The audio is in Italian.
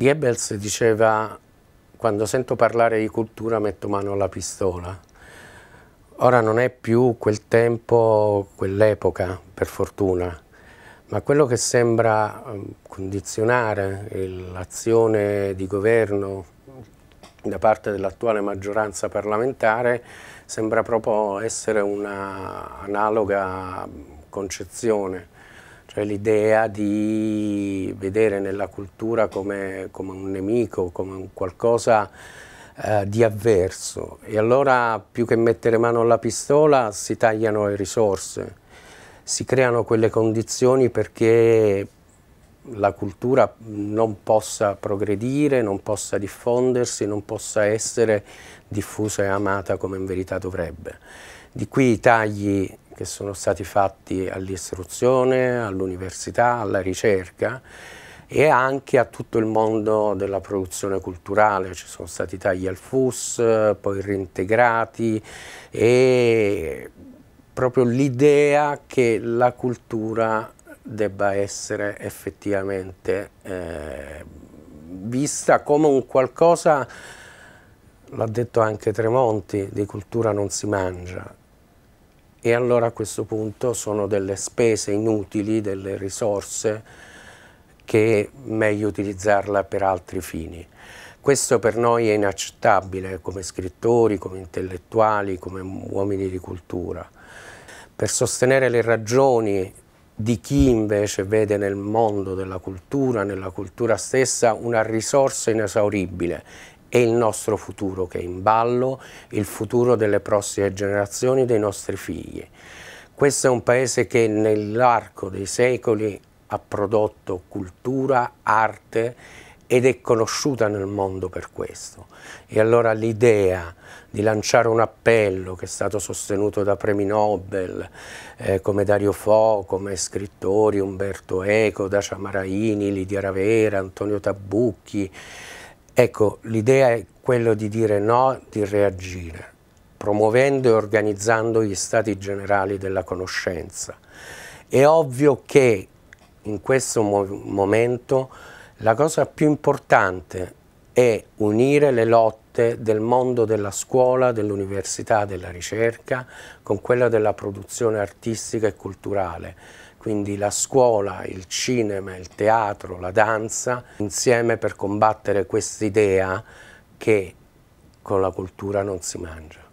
Goebbels diceva quando sento parlare di cultura metto mano alla pistola. Ora non è più quel tempo, quell'epoca, per fortuna, ma quello che sembra ehm, condizionare l'azione di governo da parte dell'attuale maggioranza parlamentare sembra proprio essere un'analoga concezione cioè l'idea di vedere nella cultura come, come un nemico, come un qualcosa eh, di avverso. E allora più che mettere mano alla pistola si tagliano le risorse, si creano quelle condizioni perché la cultura non possa progredire, non possa diffondersi, non possa essere diffusa e amata come in verità dovrebbe. Di qui i tagli che sono stati fatti all'istruzione, all'università, alla ricerca e anche a tutto il mondo della produzione culturale, ci sono stati tagli al FUS, poi reintegrati e proprio l'idea che la cultura debba essere effettivamente eh, vista come un qualcosa, l'ha detto anche Tremonti, di cultura non si mangia, e allora a questo punto sono delle spese inutili, delle risorse che è meglio utilizzarla per altri fini. Questo per noi è inaccettabile come scrittori, come intellettuali, come uomini di cultura. Per sostenere le ragioni di chi invece vede nel mondo della cultura, nella cultura stessa, una risorsa inesauribile è il nostro futuro che è in ballo, il futuro delle prossime generazioni, dei nostri figli. Questo è un paese che nell'arco dei secoli ha prodotto cultura, arte ed è conosciuta nel mondo per questo. E allora l'idea di lanciare un appello che è stato sostenuto da premi Nobel eh, come Dario Fo, come scrittori Umberto Eco, Dacia Maraini, Lidia Ravera, Antonio Tabucchi, Ecco, l'idea è quella di dire no, di reagire, promuovendo e organizzando gli stati generali della conoscenza. È ovvio che in questo mo momento la cosa più importante è unire le lotte parte del mondo della scuola, dell'università, della ricerca, con quella della produzione artistica e culturale. Quindi la scuola, il cinema, il teatro, la danza, insieme per combattere quest'idea che con la cultura non si mangia.